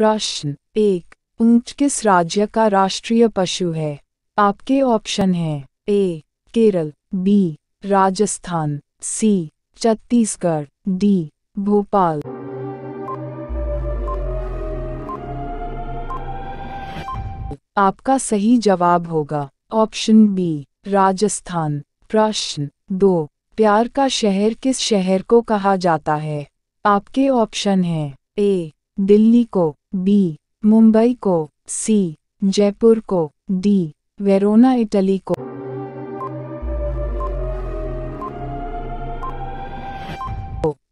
प्रश्न एक ऊंट किस राज्य का राष्ट्रीय पशु है आपके ऑप्शन हैं A Kerala B Rajasthan C Chhattisgarh D Bhopal आपका सही जवाब होगा ऑप्शन बी राजस्थान प्रश्न दो प्यार का शहर किस शहर को कहा जाता है आपके ऑप्शन हैं ए दिल्ली को बी मुंबई को सी जयपुर को डी वेरोना इटली को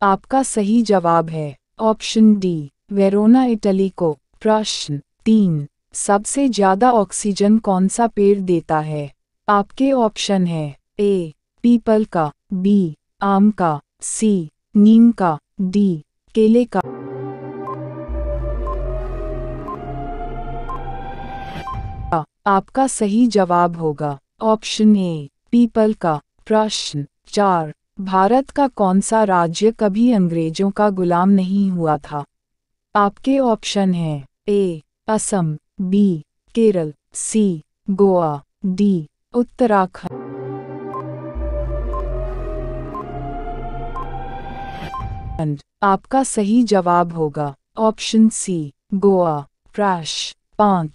आपका सही जवाब है ऑप्शन डी वेरोना इटली को प्रश्न तीन सबसे ज्यादा ऑक्सीजन कौन सा पेड़ देता है आपके ऑप्शन है ए पीपल का बी आम का सी नीम का डी केले का आपका सही जवाब होगा ऑप्शन ए पीपल का प्रश्न चार भारत का कौन सा राज्य कभी अंग्रेजों का गुलाम नहीं हुआ था आपके ऑप्शन हैं A Assam B Kerala C Goa D Uttarakhand आपका सही जवाब होगा ऑप्शन सी गोवा प्राश पांच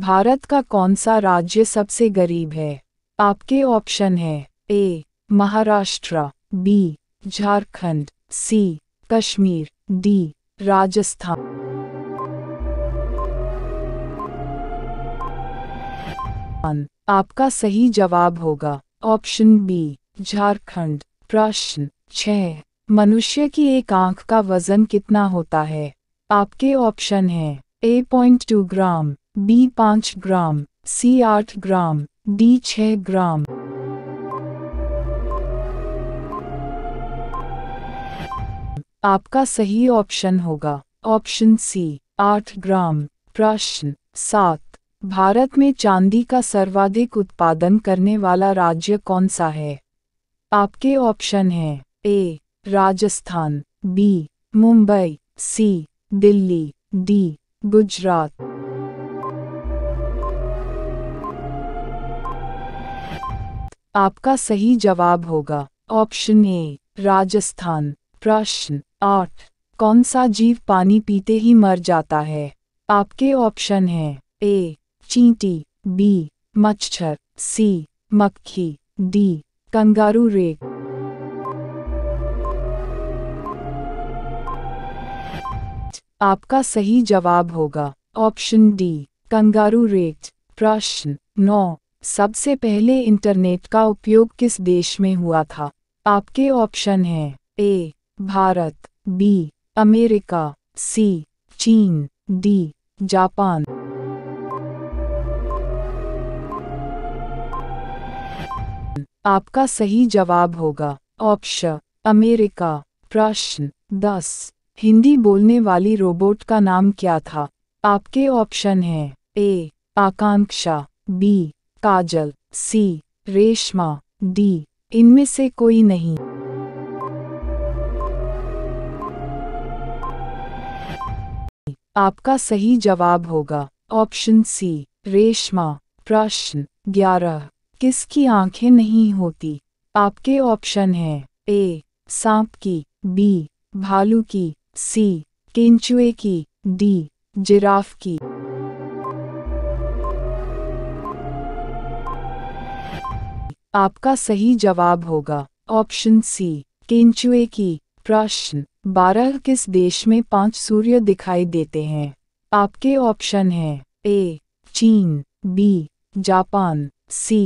भारत का कौन सा राज्य सबसे गरीब है आपके ऑप्शन है A Maharashtra B Jharkhand C Kashmir D Rajasthan आपका सही जवाब होगा ऑप्शन बी झारखंड प्रश्न छह मनुष्य की एक आंख का वजन कितना होता है आपके ऑप्शन है A point two gram B पाँच ग्राम सी आठ ग्राम डी छ ग्राम आपका सही ऑप्शन होगा ऑप्शन सी आठ ग्राम प्रश्न सात भारत में चांदी का सर्वाधिक उत्पादन करने वाला राज्य कौन सा है आपके ऑप्शन हैं A Rajasthan B Mumbai C Delhi D Gujarat आपका सही जवाब होगा ऑप्शन ए राजस्थान प्रश्न आठ कौन सा जीव पानी पीते ही मर जाता है आपके ऑप्शन हैं ए चींटी बी मच्छर सी मक्खी डी कंगारू रेग आपका सही जवाब होगा ऑप्शन डी कंगारू रेट प्रश्न नौ सबसे पहले इंटरनेट का उपयोग किस देश में हुआ था आपके ऑप्शन हैं A Bharat B America C चीन डी जापान आपका सही जवाब होगा ऑप्शन अमेरिका प्रश्न दस हिंदी बोलने वाली रोबोट का नाम क्या था आपके ऑप्शन हैं A Akanksha B Kajal C Reshma D इनमें से कोई नहीं आपका सही जवाब होगा ऑप्शन सी रेशमा प्रश्न ग्यारह किसकी आंखें नहीं होती आपके ऑप्शन हैं ए सांप की बी भालू की सी केंचुए की डी जिराफ की आपका सही जवाब होगा ऑप्शन सी केंचुए की प्रश्न बारह किस देश में पांच सूर्य दिखाई देते हैं आपके ऑप्शन हैं ए चीन B Japan C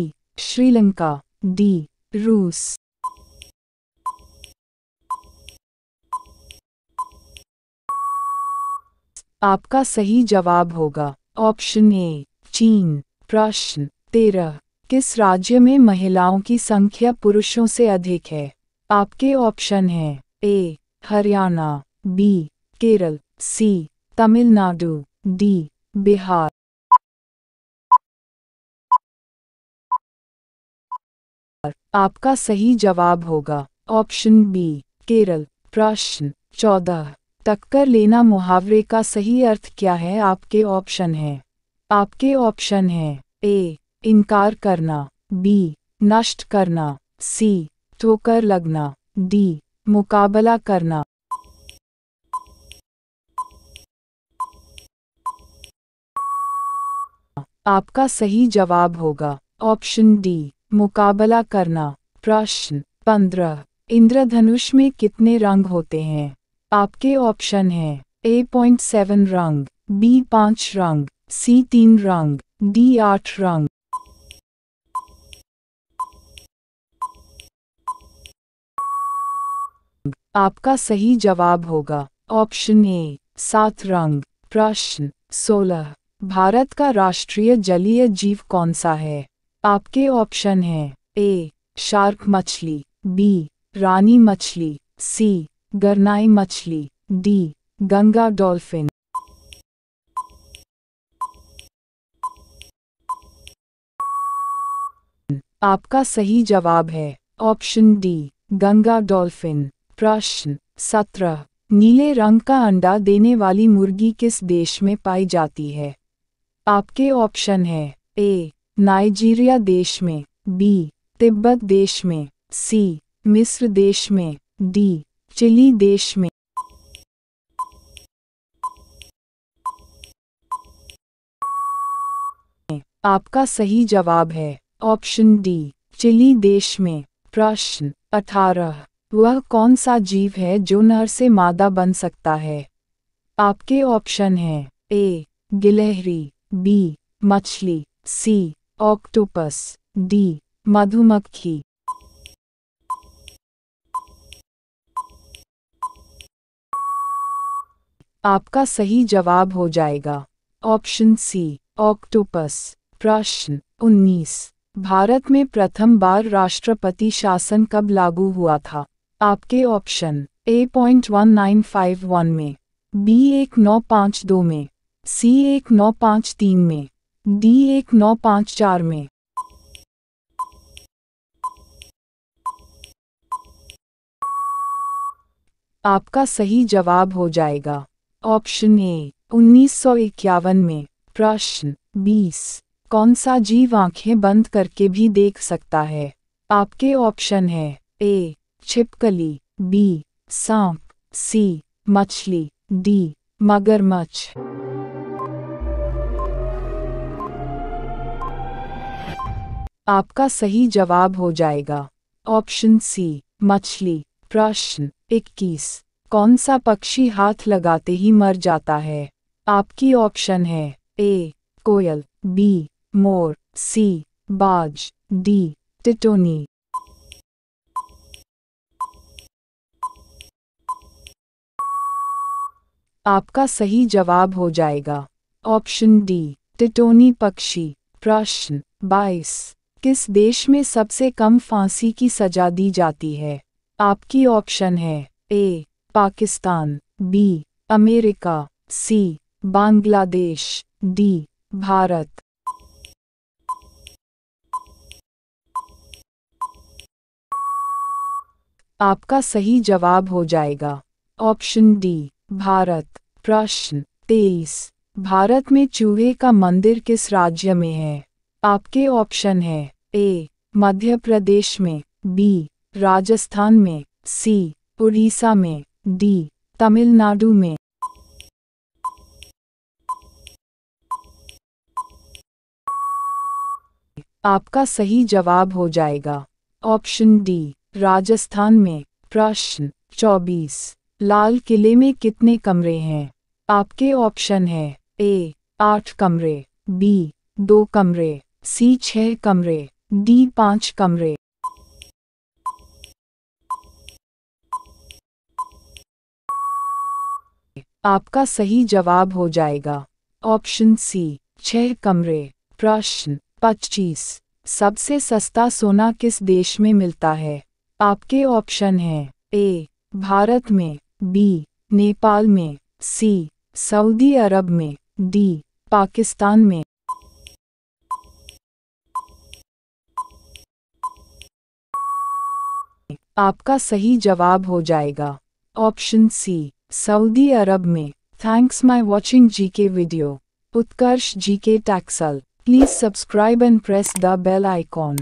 Sri Lanka D रूस आपका सही जवाब होगा ऑप्शन ए चीन प्रश्न तेरह किस राज्य में महिलाओं की संख्या पुरुषों से अधिक है आपके ऑप्शन हैं A Haryana B Kerala C Tamil Nadu D Bihar आपका सही जवाब होगा ऑप्शन बी केरल प्रश्न चौदह टक्कर लेना मुहावरे का सही अर्थ क्या है आपके ऑप्शन हैं आपके ऑप्शन हैं ए इनकार करना बी नष्ट करना सी ठोकर लगना डी मुकाबला करना आपका सही जवाब होगा ऑप्शन डी मुकाबला करना प्रश्न पंद्रह इंद्रधनुष में कितने रंग होते हैं आपके ऑप्शन हैं ए पॉइंट सेवन रंग बी पाँच रंग सी तीन रंग डी आठ रंग आपका सही जवाब होगा ऑप्शन ए सात रंग प्रश्न सोलह भारत का राष्ट्रीय जलीय जीव कौन सा है आपके ऑप्शन हैं ए शार्क मछली बी रानी मछली सी गरनाई मछली डी गंगा डॉल्फिन आपका सही जवाब है ऑप्शन डी गंगा डॉल्फिन प्रश्न सत्रह नीले रंग का अंडा देने वाली मुर्गी किस देश में पाई जाती है आपके ऑप्शन है ए नाइजीरिया देश में बी तिब्बत देश में सी मिस्र देश में डी चिली देश में आपका सही जवाब है ऑप्शन डी चिली देश में प्रश्न अठारह वह कौन सा जीव है जो नर से मादा बन सकता है आपके ऑप्शन हैं ए गिलहरी बी मछली सी ऑक्टोपस डी मधुमक्खी आपका सही जवाब हो जाएगा ऑप्शन सी ऑक्टोपस प्रश्न 19 भारत में प्रथम बार राष्ट्रपति शासन कब लागू हुआ था आपके option A point one nine five one में बी एक नौ पाँच दो में सी एक नौ पाँच तीन में डी एक नौ पाँच चार में आपका सही जवाब हो जाएगा ऑप्शन ए उन्नीस सौ इक्यावन में प्रश्न बीस कौन सा जीव आंखें बंद करके भी देख सकता है आपके ऑप्शन है ए छिपकली बी सांप सी मछली डी मगरमच्छ आपका सही जवाब हो जाएगा ऑप्शन सी मछली प्रश्न 21 कौन सा पक्षी हाथ लगाते ही मर जाता है आपकी ऑप्शन है ए कोयल बी मोर सी बाज डी टिटोनी आपका सही जवाब हो जाएगा ऑप्शन डी टिटोनी पक्षी प्रश्न बाईस किस देश में सबसे कम फांसी की सजा दी जाती है आपकी ऑप्शन है A Pakistan B America C Bangladesh D Bharat आपका सही जवाब हो जाएगा ऑप्शन डी भारत प्रश्न तेईस भारत में चूहे का मंदिर किस राज्य में है आपके ऑप्शन है ए मध्य प्रदेश में बी राजस्थान में सी उड़ीसा में डी तमिलनाडु में आपका सही जवाब हो जाएगा ऑप्शन डी राजस्थान में प्रश्न 24 लाल किले में कितने कमरे हैं आपके ऑप्शन है ए आठ कमरे बी दो कमरे सी छह कमरे डी पांच कमरे आपका सही जवाब हो जाएगा ऑप्शन सी छह कमरे प्रश्न पच्चीस सबसे सस्ता सोना किस देश में मिलता है आपके ऑप्शन हैं ए भारत में बी नेपाल में सी सऊदी अरब में डी पाकिस्तान में आपका सही जवाब हो जाएगा ऑप्शन सी सऊदी अरब में थैंक्स माय वाचिंग जी के वीडियो उत्कर्ष जी के टैक्सल please subscribe and press the bell icon